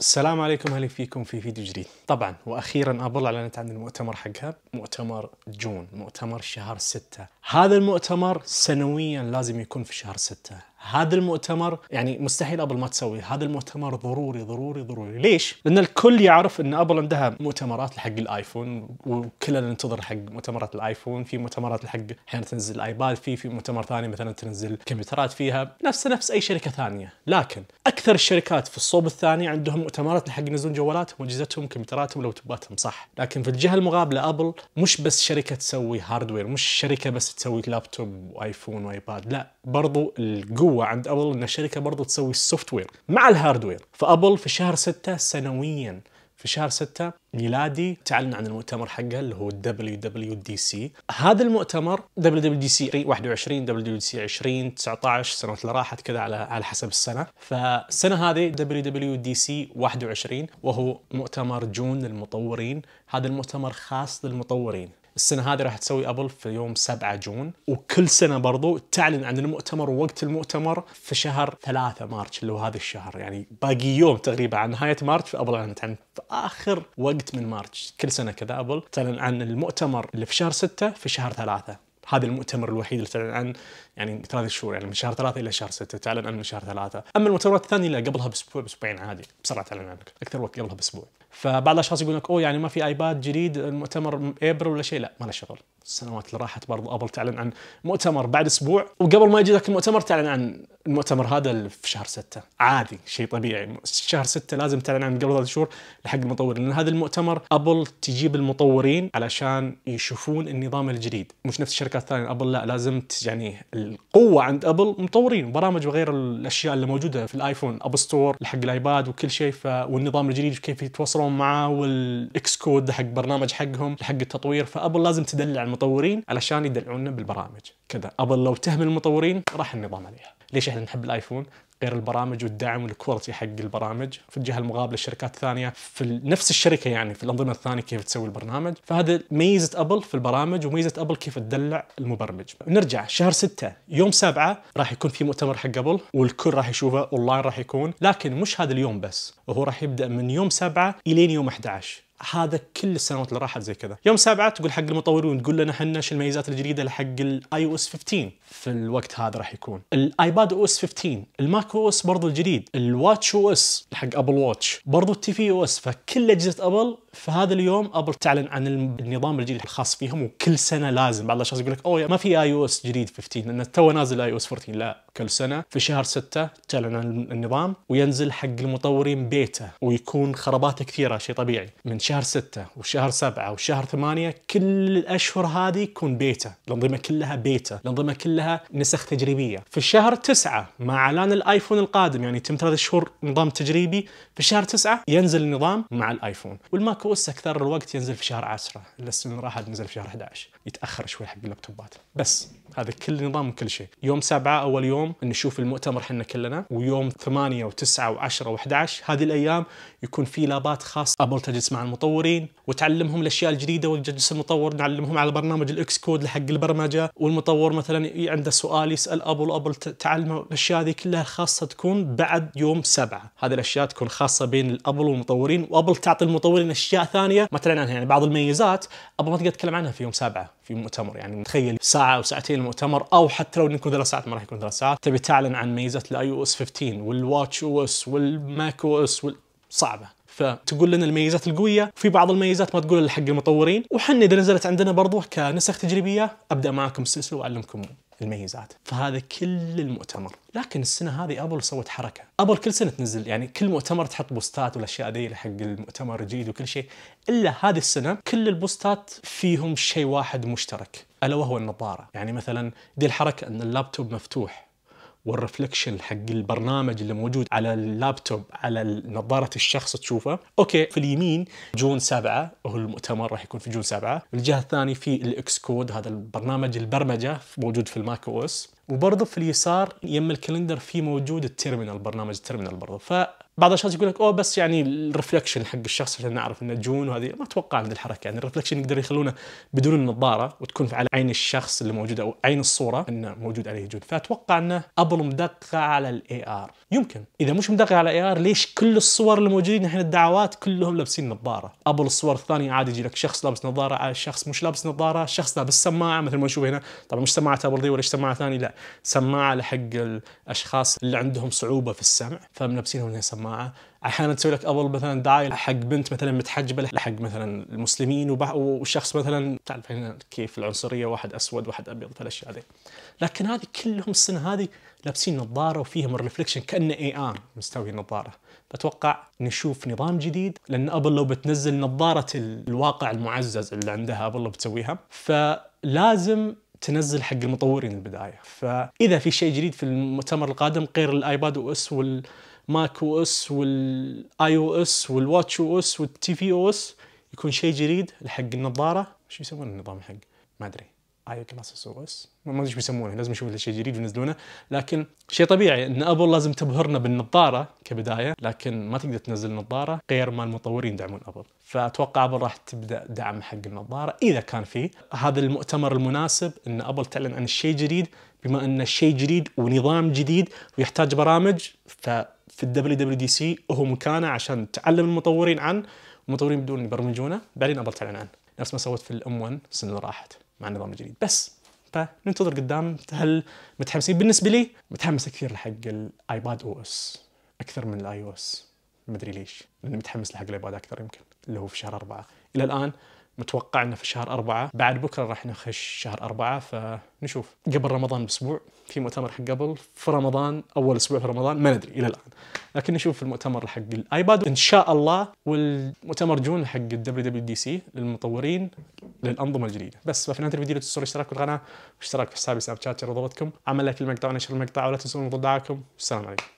السلام عليكم اهلا فيكم في فيديو جديد طبعا واخيرا ابل اعلنت عن المؤتمر حقها مؤتمر جون مؤتمر شهر 6 هذا المؤتمر سنويا لازم يكون في شهر 6 هذا المؤتمر يعني مستحيل ابل ما تسوي هذا المؤتمر ضروري ضروري ضروري ليش لان الكل يعرف ان ابل عندها مؤتمرات حق الايفون وكلنا ننتظر حق مؤتمرات الايفون في مؤتمرات حق احيانا تنزل الايباد في في مؤتمر ثاني مثلا تنزل كمبيوترات فيها نفس نفس اي شركه ثانيه لكن اكثر الشركات في الصوب الثاني عندهم مؤتمرات حق ينزلون جوالاتهم واجهزتهم كمبيوتراتهم ولابتوباتهم صح لكن في الجهه المقابله ابل مش بس شركه تسوي هاردوير مش شركه بس تسوي لابتوب وايفون وايباد لا برضو الجو قوه عند ابل ان الشركه برضه تسوي السوفت وير مع الهاردوير فابل في شهر 6 سنويا في شهر 6 ميلادي تعلن عن المؤتمر حقه اللي هو دبليو دبليو دي سي هذا المؤتمر دبليو دبليو دي سي 21 دبليو دبليو دي سي 20 19 السنوات اللي راحت كذا على على حسب السنه فالسنه هذه دبليو دبليو دي سي 21 وهو مؤتمر جون للمطورين هذا المؤتمر خاص للمطورين السنه هذه راح تسوي ابل في يوم 7 جون وكل سنه برضو تعلن عن المؤتمر ووقت المؤتمر في شهر 3 مارس اللي هو هذا الشهر يعني باقي يوم تقريبا عن نهايه مارش ابل اعلنت عن يعني في اخر وقت من مارس كل سنه كذا ابل تعلن عن المؤتمر اللي في شهر 6 في شهر 3 هذا المؤتمر الوحيد اللي تعلن عنه يعني ثلاث شهور يعني من شهر ثلاثة إلى شهر ستة تعلن عنه من شهر ثلاثة أما المؤتمرات الثانية لا قبلها بأسبوع بأسبوعين عادي بسرعة تعلن عنك أكثر وقت قبلها بأسبوع فبعض الأشخاص يقول لك أوه يعني ما في آيباد جديد المؤتمر إبريل ولا شيء لا ما له شغل السنوات اللي راحت برضه أبل تعلن عن مؤتمر بعد أسبوع وقبل ما يجي ذاك المؤتمر تعلن عن المؤتمر هذا في شهر ستة عادي شيء طبيعي شهر ستة لازم تعلن عن قبل ثلاث شهور لحق المطورين لان هذا المؤتمر ابل تجيب المطورين علشان يشوفون النظام الجديد مش نفس الشركات الثانيه ابل لا لازم يعني القوه عند ابل مطورين برامج وغير الاشياء اللي موجوده في الايفون اب ستور لحق الايباد وكل شيء ف... والنظام الجديد كيف يتواصلون معه والاكس كود حق برنامج حقهم لحق التطوير فابل لازم تدلع المطورين علشان يدلعونا بالبرامج كذا ابل لو تهمل المطورين راح النظام عليها ليش احنا نحب الايفون غير البرامج والدعم والكواليتي حق البرامج في الجهه المقابله الشركات الثانيه في نفس الشركه يعني في الانظمه الثانيه كيف تسوي البرنامج فهذا ميزه ابل في البرامج وميزه ابل كيف تدلع المبرمج نرجع شهر 6 يوم 7 راح يكون في مؤتمر حق ابل والكل راح يشوفه اونلاين راح يكون لكن مش هذا اليوم بس وهو راح يبدا من يوم 7 الين يوم 11 هذا كل السنوات اللي راحت زي كذا يوم سبعة تقول حق المطورين تقول لنا احنا شو الميزات الجديده لحق الاي او اس 15 في الوقت هذا راح يكون الايباد او اس 15 الماك او اس برضه الجديد الواتش او اس حق ابل واتش برضه التي في او اس فكل اجهزه ابل فهذا اليوم ابل تعلن عن النظام الجديد الخاص فيهم وكل سنه لازم بعض الاشخاص يقول لك اوه ما في اي او اس جديد 15 لان تو نازل اي او اس 14 لا كل سنه في شهر 6 تعلن عن النظام وينزل حق المطورين بيتا ويكون خراباته كثيره شيء طبيعي من شهر 6 وشهر 7 وشهر 8 كل الاشهر هذه يكون بيتا الانظمه كلها بيتا الانظمه كلها نسخ تجريبيه في شهر 9 مع اعلان الايفون القادم يعني يتم ثلاث شهور نظام تجريبي في شهر 9 ينزل النظام مع الايفون والماك كوس اكثر الوقت ينزل في شهر 10 السنه اللي راحت نزل في شهر 11 يتاخر شوي حق اللابتوبات بس هذا كل نظام وكل شيء يوم سبعة اول يوم نشوف المؤتمر احنا كلنا ويوم ثمانية و9 و10 و11 هذه الايام يكون في لابات خاص ابل تجلس مع المطورين وتعلمهم الاشياء الجديده وتجلس المطور نعلمهم على برنامج الاكس كود حق البرمجه والمطور مثلا عنده سؤال يسال ابل ابل تعلمه الاشياء هذه كلها خاصه تكون بعد يوم سبعة هذه الاشياء تكون خاصه بين الابل والمطورين وابل تعطي المطورين اشياء ثانيه ما تعلن عنها يعني بعض الميزات ابل ما تقدر تتكلم عنها في يوم سبعة في مؤتمر يعني تخيل ساعه او ساعتين المؤتمر او حتى لو انه يكون ثلاث ساعات ما راح يكون ثلاث ساعات تبي تعلن عن ميزات الاي او اس 15 والواتش او اس والماك او اس وال... صعبه فتقول لنا الميزات القويه في بعض الميزات ما تقول حق المطورين وحنا اذا نزلت عندنا برضو كنسخ تجريبيه ابدا معكم السلسله واعلمكم الميزات فهذا كل المؤتمر لكن السنه هذه ابل سوت حركه ابل كل سنه تنزل يعني كل مؤتمر تحط بوستات والاشياء ذي حق المؤتمر الجديد وكل شيء الا هذه السنه كل البوستات فيهم شيء واحد مشترك الا وهو النظاره يعني مثلا دي الحركه ان اللابتوب مفتوح والرفلكشن حق البرنامج اللي موجود على اللابتوب على نظاره الشخص تشوفه اوكي في اليمين جون سبعة هو المؤتمر راح يكون في جون سبعة الجهه الثانيه في الاكس كود هذا البرنامج البرمجه موجود في الماك او اس وبرضه في اليسار يم الكالندر في موجود التيرمينال برنامج التيرمينال برضه ف بعض الاشخاص يقول لك اوه بس يعني الرفلكشن حق الشخص عشان نعرف انه جون وهذه ما اتوقع هذه الحركه يعني الرفلكشن يقدر يخلونه بدون النظاره وتكون على عين الشخص اللي موجود او عين الصوره انه موجود عليه جون فاتوقع انه ابل مدققه على الاي ار يمكن اذا مش مدققه على الاي ار ليش كل الصور اللي موجودين الحين الدعوات كلهم لابسين نظاره ابل الصور الثانيه عادي يجي لك شخص لابس نظاره على شخص مش لابس نظاره شخص لابس سماعه مثل ما نشوف هنا طبعا مش سماعه ابل دي ولا سماعه ثانيه لا سماعه لحق الاشخاص اللي عندهم صعوبه في السمع فملابسينهم سماعه جماعه احيانا تسوي لك ابل مثلا دعايه حق بنت مثلا متحجبه لحق مثلا المسلمين والشخص مثلا تعرف كيف العنصريه واحد اسود واحد ابيض فالاشياء هذه لكن هذه كلهم السنه هذه لابسين نظاره وفيهم الريفلكشن كانه اي ار مستوي النظاره فاتوقع نشوف نظام جديد لان ابل لو بتنزل نظاره الواقع المعزز اللي عندها ابل لو بتسويها فلازم تنزل حق المطورين البدايه فاذا في شيء جديد في المؤتمر القادم غير الايباد واس وال ماك او اس والاي او اس والواتش او اس والتي في او اس يكون شيء جديد لحق النظاره شو يسمون النظام حق ما ادري ايجلاسوسورس ما ادري ايش بيسمونه لازم نشوف شيء جديد ينزلونه لكن شيء طبيعي ان ابل لازم تبهرنا بالنظاره كبدايه لكن ما تقدر تنزل نظاره غير ما المطورين يدعمون ابل فاتوقع ابل راح تبدا دعم حق النظاره اذا كان في هذا المؤتمر المناسب ان ابل تعلن عن الشيء الجديد بما انه الشيء جديد ونظام جديد ويحتاج برامج ففي الدبليو دبليو دي سي هو مكانه عشان تعلم المطورين عن المطورين بدون يبرمجونه بعدين ابل تعلن عنه نفس ما سوت في الام 1 السنه اللي راحت مع النظام الجديد بس فننتظر قدام هل متحمسين بالنسبه لي متحمس كثير لحق الايباد او اس اكثر من الاي او اس ما ادري ليش لاني متحمس لحق الايباد اكثر يمكن اللي هو في شهر أربعة الى الان متوقع انه في شهر أربعة بعد بكره راح نخش شهر أربعة فنشوف قبل رمضان باسبوع في مؤتمر حق قبل في رمضان اول اسبوع في رمضان ما ندري الى الان لكن نشوف المؤتمر حق الايباد ان شاء الله والمؤتمر جون حق الدبليو دبليو دي سي للمطورين للانظمه الجديده بس ففي نهايه الفيديو لا تنسوا الاشتراك بالقناه واشتراك في حسابي سناب شات جرى عمل لك المقطع ونشر المقطع ولا تنسون من دعاكم والسلام عليكم